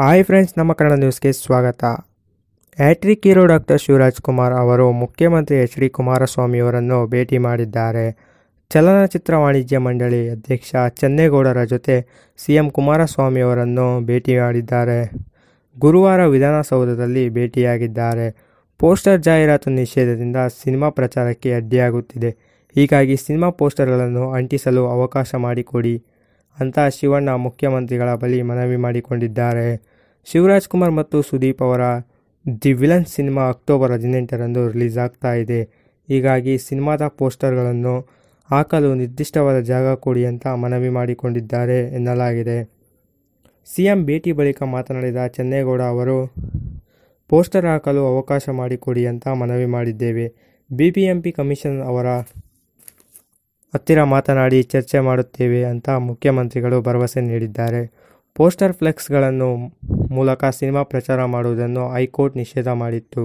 hi friends ನಮ್ಮ ಕನ್ನಡ ನ್ಯೂಸ್ಗೆ ಸ್ವಾಗತ hattrick hero doctor Shivaraj Kumar ಅವರು ಮುಖ್ಯಮಂತ್ರಿ ಎಚ್ ಡಿ ಕುಮಾರಸ್ವಾಮಿಯವರನ್ನು ಭೇಟಿ ಮಾಡಿದ್ದಾರೆ ಚಲನಚಿತ್ರ ವಾಣಿಜ್ಯ ಮಂಡಳಿ ಅಧ್ಯಕ್ಷ ಚನ್ನೇಗೌಡರ ಜೊತೆ ಸಿಎಂ ಕುಮಾರಸ್ವಾಮಿಯವರನ್ನು ಭೇಟಿ ಮಾಡಿದ್ದಾರೆ ಗುರುವಾರ ವಿಧಾನಸೌಧದಲ್ಲಿ ಭೇಟಿಯಾಗಿದ್ದಾರೆ ಪೋಸ್ಟರ್ ಜಾಹೀರಾತು ನಿಷೇಧದಿಂದ ಸಿನಿಮಾ ಪ್ರಚಾರಕ್ಕೆ ಅಡ್ಡಿಯಾಗುತ್ತಿದೆ ಹೀಗಾಗಿ ಸಿನಿಮಾ ಪೋಸ್ಟರ್ಗಳನ್ನು ಅಂಟಿಸಲು ಅವಕಾಶ ಮಾಡಿಕೊಡಿ ಅಂತ ಶಿವಣ್ಣ ಮುಖ್ಯಮಂತ್ರಿಗಳ ಬಳಿ ಮನವಿ ಮಾಡಿಕೊಂಡಿದ್ದಾರೆ ಶಿವರಾಜ್ ಕುಮಾರ್ ಮತ್ತು ಸುದೀಪ್ ಅವರ ದಿ ವಿಲನ್ ಸಿನಿಮಾ ಅಕ್ಟೋಬರ್ ಹದಿನೆಂಟರಂದು ರಿಲೀಸ್ ಆಗ್ತಾ ಇದೆ ಹೀಗಾಗಿ ಸಿನಿಮಾದ ಪೋಸ್ಟರ್ಗಳನ್ನು ಹಾಕಲು ನಿರ್ದಿಷ್ಟವಾದ ಜಾಗ ಕೊಡಿ ಅಂತ ಮನವಿ ಮಾಡಿಕೊಂಡಿದ್ದಾರೆ ಎನ್ನಲಾಗಿದೆ ಸಿಎಂ ಭೇಟಿ ಬಳಿಕ ಮಾತನಾಡಿದ ಚೆನ್ನೇಗೌಡ ಅವರು ಪೋಸ್ಟರ್ ಹಾಕಲು ಅವಕಾಶ ಮಾಡಿಕೊಡಿ ಅಂತ ಮನವಿ ಮಾಡಿದ್ದೇವೆ ಬಿ ಪಿ ಕಮಿಷನ್ ಅವರ ಹತ್ತಿರ ಮಾತನಾಡಿ ಚರ್ಚೆ ಮಾಡುತ್ತೇವೆ ಅಂತ ಮುಖ್ಯಮಂತ್ರಿಗಳು ಭರವಸೆ ನೀಡಿದ್ದಾರೆ ಪೋಸ್ಟರ್ ಫ್ಲೆಕ್ಸ್ಗಳನ್ನು ಮೂಲಕ ಸಿನಿಮಾ ಪ್ರಚಾರ ಮಾಡುವುದನ್ನು ಹೈಕೋರ್ಟ್ ನಿಷೇಧ ಮಾಡಿತ್ತು